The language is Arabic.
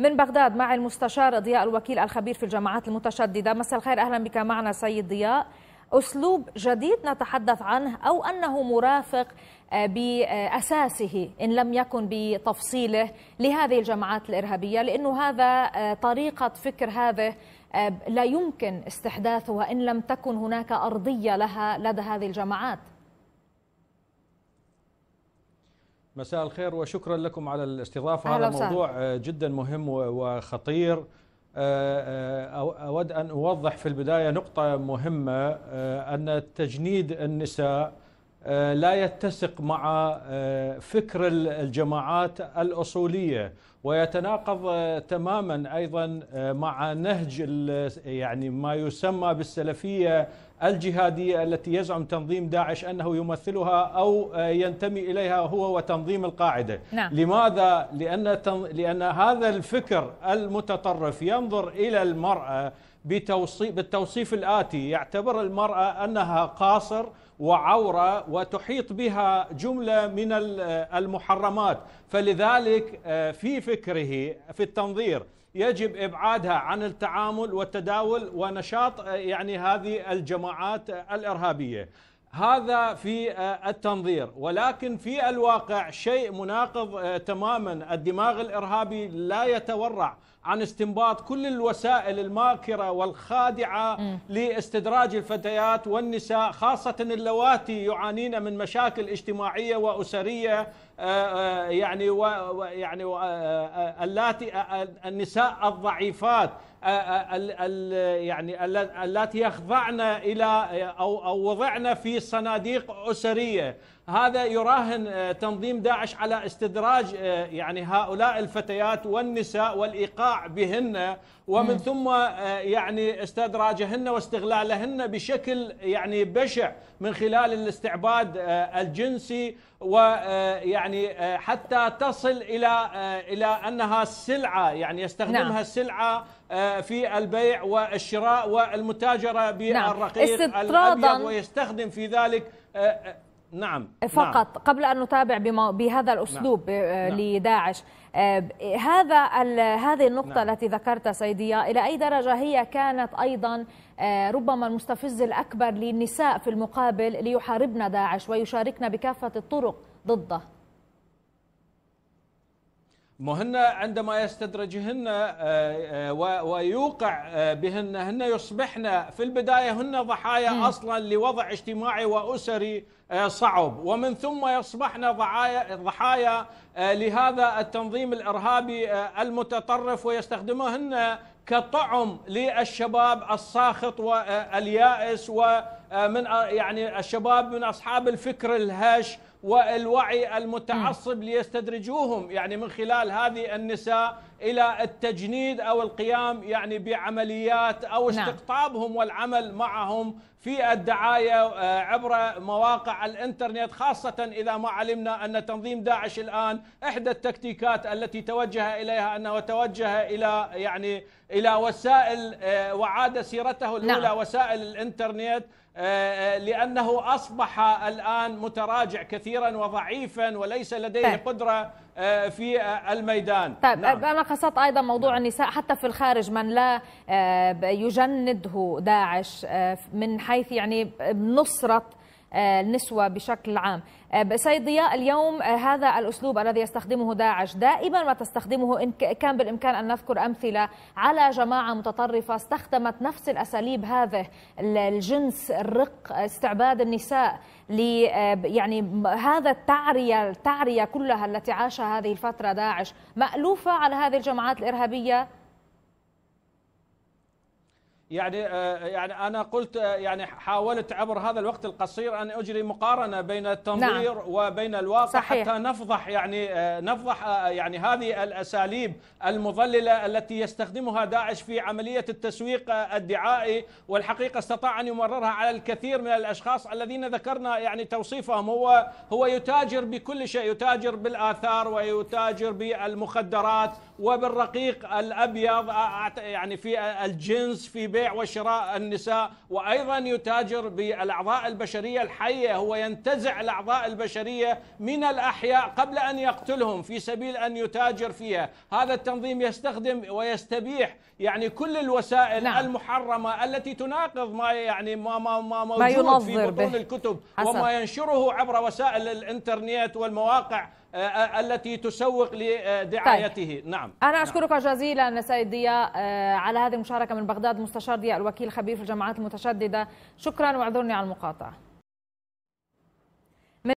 من بغداد مع المستشار ضياء الوكيل الخبير في الجماعات المتشددة مساء الخير أهلا بك معنا سيد ضياء أسلوب جديد نتحدث عنه أو أنه مرافق آه، بأساسه إن لم يكن بتفصيله لهذه الجماعات الإرهابية لأنه هذا آه، طريقة فكر هذه آه، لا يمكن استحداثها إن لم تكن هناك أرضية لها لدى هذه الجماعات مساء الخير وشكرا لكم على الاستضافة هذا موضوع آه، جدا مهم وخطير آه، آه، أود أن أوضح في البداية نقطة مهمة أن تجنيد النساء لا يتسق مع فكر الجماعات الأصولية ويتناقض آه، تماما ايضا آه، مع نهج آه، يعني ما يسمى بالسلفيه الجهاديه التي يزعم تنظيم داعش انه يمثلها او ينتمي اليها هو وتنظيم القاعده نعم. لماذا لان تن... لان هذا الفكر المتطرف ينظر الى المراه بتوصيف بالتوصيف الاتي يعتبر المراه انها قاصر وعوره وتحيط بها جمله من المحرمات فلذلك في فكره في التنظير يجب ابعادها عن التعامل والتداول ونشاط آه، يعني هذه الجماعات الارهابيه هذا في آه، التنظير ولكن في الواقع شيء مناقض آه، تماما الدماغ الارهابي لا يتورع عن استنباط كل الوسائل الماكره والخادعه م. لاستدراج الفتيات والنساء خاصه اللواتي يعانين من مشاكل اجتماعيه واسريه آه، آه، يعني ويعني يعني آه، اللاتي النساء الضعيفات يعني اللاتي يخضعن الى او او وضعن في صناديق اسريه هذا يراهن آه، تنظيم داعش على استدراج آه، يعني هؤلاء الفتيات والنساء والايقاع بهن ومن ثم آه، يعني استدراجهن واستغلالهن بشكل يعني بشع من خلال الاستعباد الجنسي ويعني حتى تصل الى الى انها سلعه يعني يستخدمها نعم. السلعه في البيع والشراء والمتاجره نعم. بالرقيق نعم. الابيض ويستخدم في ذلك نعم فقط نعم. قبل أن نتابع بهذا الأسلوب نعم. آه، نعم. لداعش آه، هذا هذه النقطة نعم. التي ذكرتها سيدية إلى أي درجة هي كانت أيضا آه، ربما المستفز الأكبر للنساء في المقابل ليحاربنا داعش ويشاركنا بكافة الطرق ضده مهن عندما يستدرجهن آه، آه، ويوقع آه، بهن هن يصبحن في البداية هن ضحايا م. أصلا لوضع اجتماعي وأسري صعب ومن ثم يصبحن ضحايا, ضحايا لهذا التنظيم الإرهابي المتطرف ويستخدمهن كطعم للشباب الساخط واليائس ومن يعني الشباب من أصحاب الفكر الهش والوعي المتعصب ليستدرجوهم يعني من خلال هذه النساء الى التجنيد او القيام يعني بعمليات او نعم. استقطابهم والعمل معهم في الدعايه آه، عبر مواقع الانترنت خاصه اذا ما علمنا ان تنظيم داعش الان احدى التكتيكات التي توجه اليها انه توجه الى يعني الى وسائل آه، وعاد سيرته الاولى نعم. وسائل الانترنت لانه اصبح الان متراجع كثيرا وضعيفا وليس لديه طيب. قدره آه، في آه، الميدان طيب نعم. انا قصدت ايضا موضوع نعم. النساء حتى في الخارج من لا آه، يجنده داعش من حيث يعني نصره آه، النسوة بشكل عام آه، سيد ضياء اليوم آه، هذا الأسلوب الذي يستخدمه داعش دائما ما تستخدمه إن كان بالإمكان أن نذكر أمثلة على جماعة متطرفة استخدمت نفس الأساليب هذه الجنس الرق استعباد النساء يعني هذا التعرية التعرية كلها التي عاشها هذه الفترة داعش مألوفة على هذه الجماعات الإرهابية يعني آه، يعني انا قلت آه، يعني حاولت عبر هذا الوقت القصير ان اجري مقارنه بين التنظير نعم. وبين الواقع صحيح. حتى نفضح يعني آه، نفضح يعني هذه الاساليب المضلله التي يستخدمها داعش في عمليه التسويق الدعائي والحقيقه استطاع ان يمررها على الكثير من الاشخاص الذين ذكرنا يعني توصيفهم هو هو يتاجر بكل شيء يتاجر بالاثار ويتاجر بالمخدرات وبالرقيق الابيض يعني في الجنس في بيع وشراء النساء وايضا يتاجر بالاعضاء البشريه الحيه هو ينتزع الاعضاء البشريه من الاحياء قبل ان يقتلهم في سبيل ان يتاجر فيها هذا التنظيم يستخدم ويستبيح يعني كل الوسائل نعم. المحرمه التي تناقض ما يعني ما ما, ما موجود ما في بطون الكتب حسن. وما ينشره عبر وسائل الانترنت والمواقع آه، آه، التي تسوق لدعايته طيب. نعم أنا نعم. أشكرك نعم. جزيلا سيد ضياء آه، على هذه المشاركة من بغداد مستشار ضياء الوكيل خبير في الجماعات المتشددة شكرا واعذرني على المقاطعة